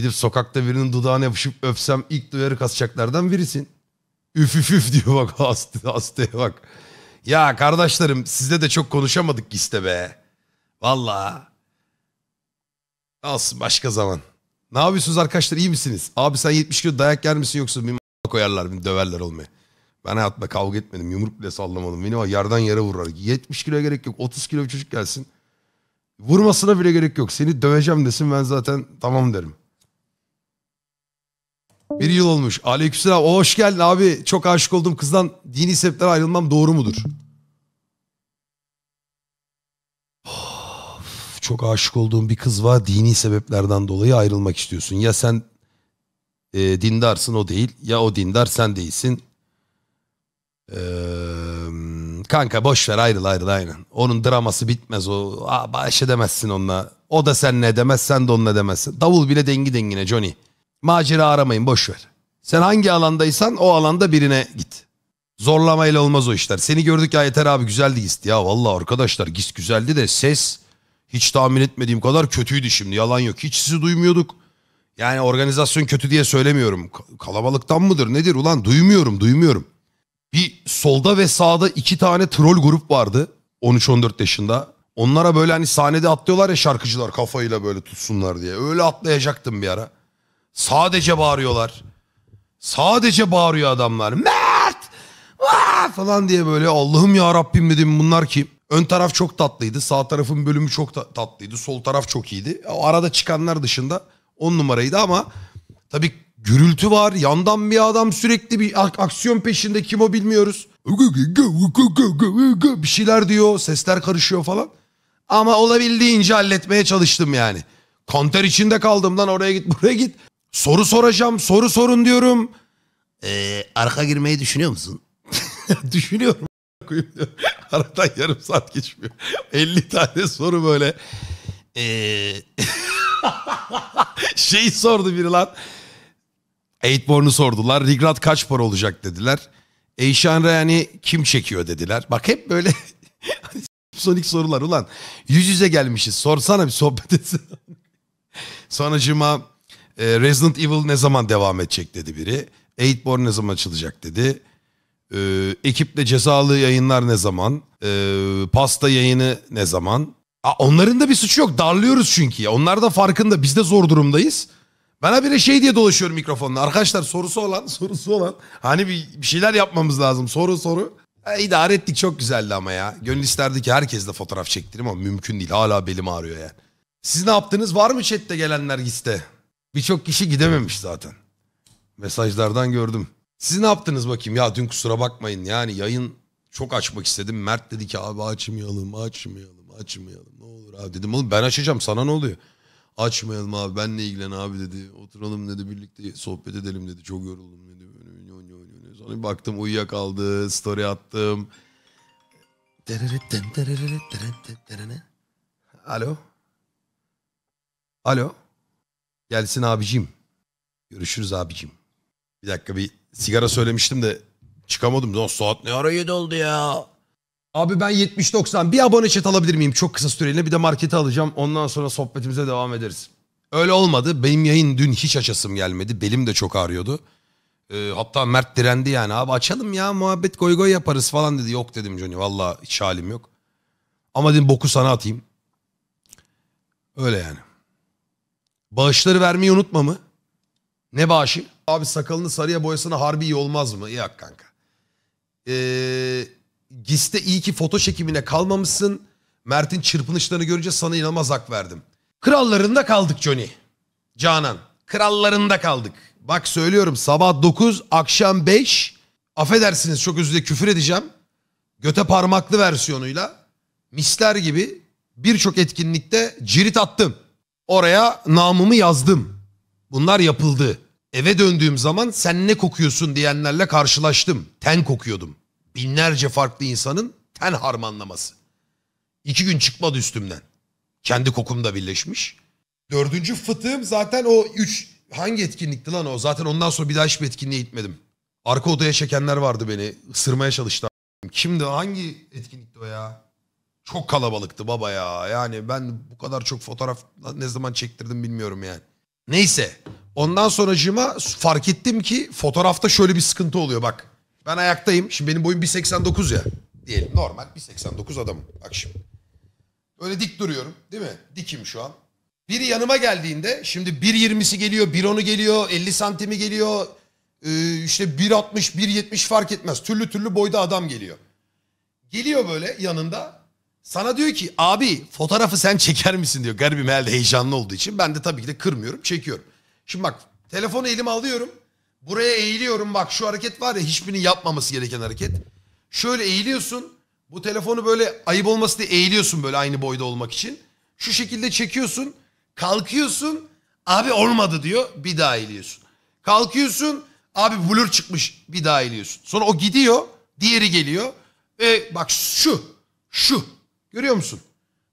Gidip sokakta birinin dudağına yapışıp öpsem ilk duyarı kasacaklardan birisin. Üf üf üf diyor bak hasta, hastaya bak. Ya kardeşlerim sizde de çok konuşamadık işte be. Valla. Olsun başka zaman. Ne yapıyorsunuz arkadaşlar iyi misiniz? Abi sen 70 kilo dayak yer misin yoksa bir koyarlar beni döverler olmaya. Ben hayatımda kavga etmedim yumruk bile sallamadım. Beni o yerden yere vurur. 70 kiloya gerek yok 30 kilo bir çocuk gelsin. Vurmasına bile gerek yok. Seni döveceğim desin ben zaten tamam derim. Bir yıl olmuş. Aleykümselam. O hoş geldin abi. Çok aşık oldum kızdan. Dini sebepler ayrılmam doğru mudur? Of, çok aşık olduğum bir kız var. Dini sebeplerden dolayı ayrılmak istiyorsun. Ya sen e, dindarsın o değil. Ya o dindar sen değilsin. Ee, kanka boş ver ayrıl ayrıl aynen. Onun draması bitmez o. Aa, baş edemezsin onunla. O da sen ne demez sen de onunla demezsin. Davul bile dengi dengine Johnny. Macera aramayın boş ver. Sen hangi alandaysan o alanda birine git. Zorlamayla olmaz o işler. Seni gördük ya yeter abi güzeldi gist. Ya vallahi arkadaşlar gist güzeldi de ses hiç tahmin etmediğim kadar kötüydü şimdi. Yalan yok. Hiç sizi duymuyorduk. Yani organizasyon kötü diye söylemiyorum. Kalabalıktan mıdır nedir ulan duymuyorum duymuyorum. Bir solda ve sağda iki tane troll grup vardı 13-14 yaşında. Onlara böyle hani sahnede atlıyorlar ya şarkıcılar kafayla böyle tutsunlar diye. Öyle atlayacaktım bir ara. Sadece bağırıyorlar. Sadece bağırıyor adamlar. Mert! Vah! falan diye böyle Allah'ım ya Rabbim dedim bunlar kim? Ön taraf çok tatlıydı. Sağ tarafın bölümü çok ta- tatlıydı. Sol taraf çok iyiydi. O arada çıkanlar dışında on numaraydı ama tabii gürültü var. Yandan bir adam sürekli bir aksiyon peşinde kim o bilmiyoruz. Bir şeyler diyor. Sesler karışıyor falan. Ama olabildiğince halletmeye çalıştım yani. Konter içinde kaldım lan oraya git buraya git. Soru soracağım, soru sorun diyorum. Ee, arka girmeyi düşünüyor musun? Düşünüyorum. Aradan yarım saat geçmiyor. 50 tane soru böyle. Ee... şey sordu biri lan. Eightborn'u sordular. Rigrat kaç para olacak dediler. Eyşan yani kim çekiyor dediler. Bak hep böyle sonik sorular ulan. Yüz yüze gelmişiz. Sorsana bir sohbet etsin. Sonucuma. E, Resident Evil ne zaman devam edecek dedi biri. Eightborn ne zaman açılacak dedi. E, ekiple cezalı yayınlar ne zaman? E, pasta yayını ne zaman? Aa, onların da bir suçu yok. Darlıyoruz çünkü. Onlar da farkında. Biz de zor durumdayız. Ben habire şey diye dolaşıyorum mikrofonla. Arkadaşlar sorusu olan, sorusu olan. Hani bir, bir şeyler yapmamız lazım. Soru soru. E, idare ettik çok güzeldi ama ya. Gönül isterdi ki herkesle fotoğraf çektirim ama mümkün değil. Hala belim ağrıyor yani. Siz ne yaptınız? Var mı chatte gelenler giste? Birçok kişi gidememiş zaten. Mesajlardan gördüm. Siz ne yaptınız bakayım? Ya dün kusura bakmayın yani yayın çok açmak istedim. Mert dedi ki abi açmayalım, açmayalım, açmayalım. Ne olur abi dedim oğlum ben açacağım sana ne oluyor? Açmayalım abi benle ilgilen abi dedi. Oturalım dedi birlikte sohbet edelim dedi. Çok yoruldum dedi. Sonra bir baktım uyuyakaldı. Story attım. Alo. Alo. Gelsin abicim. Görüşürüz abicim. Bir dakika bir sigara söylemiştim de çıkamadım. Lan saat ne ara 7 oldu ya. Abi ben 70-90 bir abone chat alabilir miyim? Çok kısa süreliğine bir de markete alacağım. Ondan sonra sohbetimize devam ederiz. Öyle olmadı. Benim yayın dün hiç açasım gelmedi. Belim de çok ağrıyordu. Ee, hatta Mert direndi yani. Abi açalım ya muhabbet goy goy yaparız falan dedi. Yok dedim Johnny valla hiç halim yok. Ama dedim boku sana atayım. Öyle yani. Bağışları vermeyi unutma mı? Ne bağışı? Abi sakalını sarıya boyasına harbi iyi olmaz mı? Yok kanka. Ee, Giste iyi ki foto çekimine kalmamışsın. Mert'in çırpınışlarını görünce sana inanılmaz hak verdim. Krallarında kaldık Johnny. Canan. Krallarında kaldık. Bak söylüyorum sabah 9, akşam 5. Affedersiniz çok özür dilerim küfür edeceğim. Göte parmaklı versiyonuyla misler gibi birçok etkinlikte cirit attım. Oraya namımı yazdım. Bunlar yapıldı. Eve döndüğüm zaman sen ne kokuyorsun diyenlerle karşılaştım. Ten kokuyordum. Binlerce farklı insanın ten harmanlaması. İki gün çıkmadı üstümden. Kendi kokum da birleşmiş. Dördüncü fıtığım zaten o üç... Hangi etkinlikti lan o? Zaten ondan sonra bir daha hiçbir etkinliğe gitmedim. Arka odaya çekenler vardı beni. Isırmaya çalıştı. Kimdi? Hangi etkinlikti o ya? Çok kalabalıktı baba ya. Yani ben bu kadar çok fotoğraf ne zaman çektirdim bilmiyorum yani. Neyse. Ondan sonra cima fark ettim ki fotoğrafta şöyle bir sıkıntı oluyor bak. Ben ayaktayım. Şimdi benim boyum 1.89 ya. Diyelim normal 1.89 adamım. Bak şimdi. Öyle dik duruyorum değil mi? Dikim şu an. Biri yanıma geldiğinde şimdi 1.20'si geliyor, 1.10'u geliyor, 50 santimi geliyor. Ee, işte 1.60, 1.70 fark etmez. Türlü türlü boyda adam geliyor. Geliyor böyle yanında. Sana diyor ki abi fotoğrafı sen çeker misin diyor. Garibim herhalde heyecanlı olduğu için. Ben de tabii ki de kırmıyorum çekiyorum. Şimdi bak telefonu elime alıyorum. Buraya eğiliyorum bak şu hareket var ya hiçbirinin yapmaması gereken hareket. Şöyle eğiliyorsun. Bu telefonu böyle ayıp olması diye eğiliyorsun böyle aynı boyda olmak için. Şu şekilde çekiyorsun. Kalkıyorsun. Abi olmadı diyor. Bir daha eğiliyorsun. Kalkıyorsun. Abi blur çıkmış. Bir daha eğiliyorsun. Sonra o gidiyor. Diğeri geliyor. E, bak şu. Şu. Görüyor musun?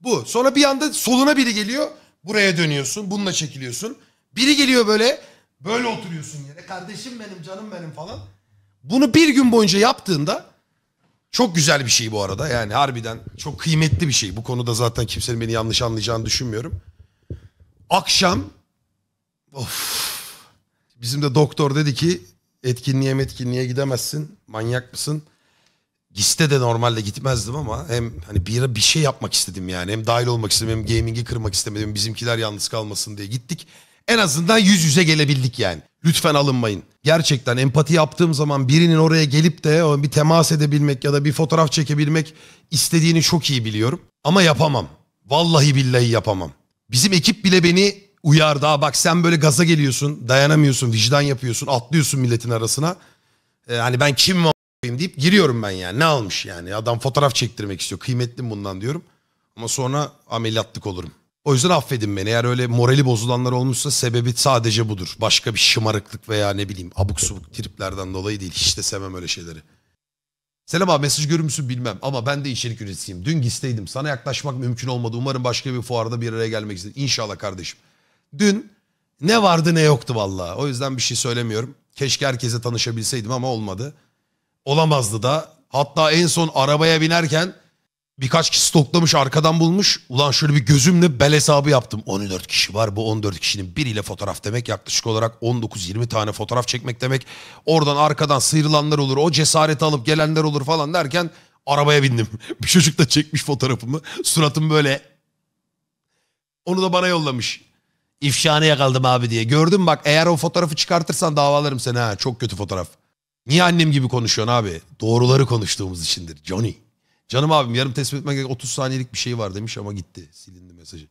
Bu. Sonra bir anda soluna biri geliyor. Buraya dönüyorsun. Bununla çekiliyorsun. Biri geliyor böyle. Böyle oturuyorsun yere. Kardeşim benim, canım benim falan. Bunu bir gün boyunca yaptığında çok güzel bir şey bu arada. Yani harbiden çok kıymetli bir şey. Bu konuda zaten kimsenin beni yanlış anlayacağını düşünmüyorum. Akşam of bizim de doktor dedi ki etkinliğe metkinliğe gidemezsin. Manyak mısın? Giste de normalde gitmezdim ama hem hani bir bir şey yapmak istedim yani. Hem dahil olmak istedim hem gaming'i kırmak istemedim. Bizimkiler yalnız kalmasın diye gittik. En azından yüz yüze gelebildik yani. Lütfen alınmayın. Gerçekten empati yaptığım zaman birinin oraya gelip de bir temas edebilmek ya da bir fotoğraf çekebilmek istediğini çok iyi biliyorum. Ama yapamam. Vallahi billahi yapamam. Bizim ekip bile beni uyardı. Aa bak sen böyle gaza geliyorsun, dayanamıyorsun, vicdan yapıyorsun, atlıyorsun milletin arasına. Ee, hani ben kimim koyayım deyip giriyorum ben yani. Ne almış yani? Adam fotoğraf çektirmek istiyor. Kıymetli bundan diyorum. Ama sonra ameliyatlık olurum. O yüzden affedin beni. Eğer öyle morali bozulanlar olmuşsa sebebi sadece budur. Başka bir şımarıklık veya ne bileyim abuk subuk triplerden dolayı değil. Hiç de sevmem öyle şeyleri. Selam abi mesaj görür müsün bilmem ama ben de içerik üreticisiyim. Dün gisteydim. Sana yaklaşmak mümkün olmadı. Umarım başka bir fuarda bir araya gelmek istedim. İnşallah kardeşim. Dün ne vardı ne yoktu vallahi O yüzden bir şey söylemiyorum. Keşke herkese tanışabilseydim ama olmadı. Olamazdı da. Hatta en son arabaya binerken birkaç kişi toplamış arkadan bulmuş. Ulan şöyle bir gözümle bel hesabı yaptım. 14 kişi var bu 14 kişinin biriyle fotoğraf demek yaklaşık olarak 19-20 tane fotoğraf çekmek demek. Oradan arkadan sıyrılanlar olur o cesareti alıp gelenler olur falan derken arabaya bindim. bir çocuk da çekmiş fotoğrafımı suratım böyle. Onu da bana yollamış. İfşanı yakaldım abi diye. gördüm bak eğer o fotoğrafı çıkartırsan davalarım seni ha. Çok kötü fotoğraf. Niye annem gibi konuşuyorsun abi? Doğruları konuştuğumuz içindir Johnny. Canım abim yarım tespit etmek gerek 30 saniyelik bir şey var demiş ama gitti. Silindi mesajı.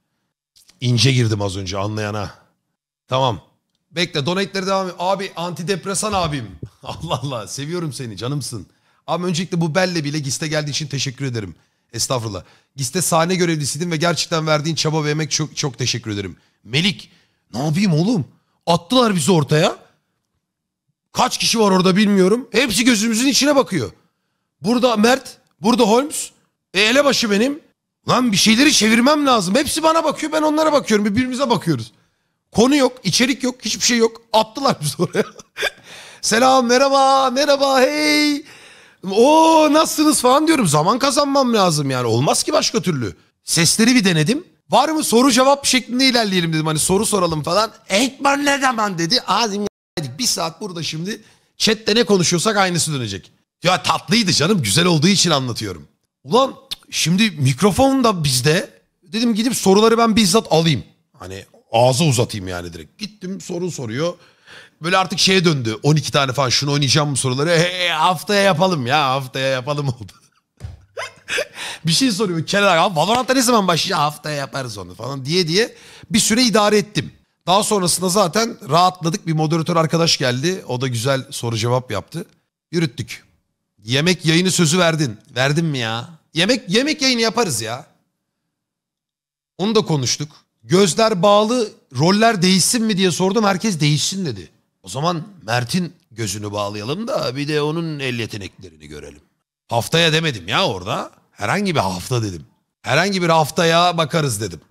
İnce girdim az önce anlayana. Tamam. Bekle donate'lere devam et. Abi antidepresan abim. Allah Allah seviyorum seni canımsın. Abi öncelikle bu belle bile Giste geldiği için teşekkür ederim. Estağfurullah. Giste sahne görevlisiydin ve gerçekten verdiğin çaba ve emek çok çok teşekkür ederim. Melik ne yapayım oğlum? Attılar bizi ortaya. Kaç kişi var orada bilmiyorum. Hepsi gözümüzün içine bakıyor. Burada Mert, burada Holmes. E elebaşı benim. Lan bir şeyleri çevirmem lazım. Hepsi bana bakıyor ben onlara bakıyorum. Birbirimize bakıyoruz. Konu yok, içerik yok, hiçbir şey yok. Attılar bizi oraya. Selam, merhaba, merhaba, hey. O nasılsınız falan diyorum. Zaman kazanmam lazım yani. Olmaz ki başka türlü. Sesleri bir denedim. Var mı soru cevap şeklinde ilerleyelim dedim. Hani soru soralım falan. Eğitmen ne zaman dedi. Azim bir saat burada şimdi chatte ne konuşuyorsak aynısı dönecek. Ya tatlıydı canım güzel olduğu için anlatıyorum. Ulan şimdi mikrofon da bizde. Dedim gidip soruları ben bizzat alayım. Hani ağza uzatayım yani direkt. Gittim soru soruyor. Böyle artık şeye döndü. 12 tane falan şunu oynayacağım mı soruları. Hey, haftaya yapalım ya haftaya yapalım oldu. bir şey soruyor. Kenan abi Valorant'ta ne zaman başlayacak? Haftaya yaparız onu falan diye diye bir süre idare ettim. Daha sonrasında zaten rahatladık. Bir moderatör arkadaş geldi. O da güzel soru cevap yaptı. Yürüttük. Yemek yayını sözü verdin. Verdin mi ya? Yemek yemek yayını yaparız ya. Onu da konuştuk. Gözler bağlı, roller değişsin mi diye sordum. Herkes değişsin dedi. O zaman Mert'in gözünü bağlayalım da bir de onun el yeteneklerini görelim. Haftaya demedim ya orada. Herhangi bir hafta dedim. Herhangi bir haftaya bakarız dedim.